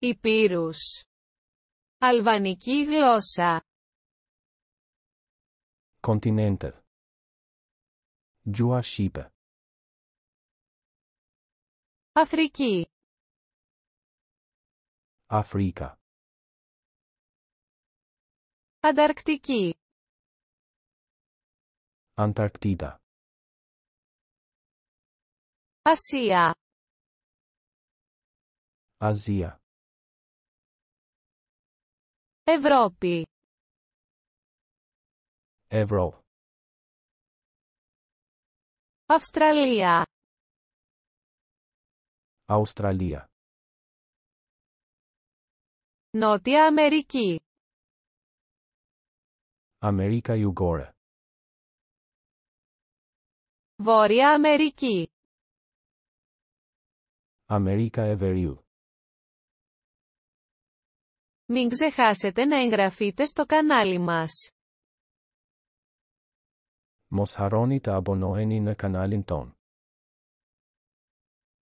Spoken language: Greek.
Υπήρους. Αλβανική γλώσσα. Kontinente. Joashipe. Αφρική. Αφρίκα. Ανταρκτική. Ανταρκτίδα. Ασία. Ασία. Ευρώπη. Ευρώ. Αυστραλία. Αυστραλία. Νότια Αμερική. Αμερίκα Ιουγόρα. Βόρεια Αμερική. Αμερίκα Εβερίου. Μην ξεχάσετε να εγγραφείτε στο κανάλι μας. Μος τα τα abonoheni në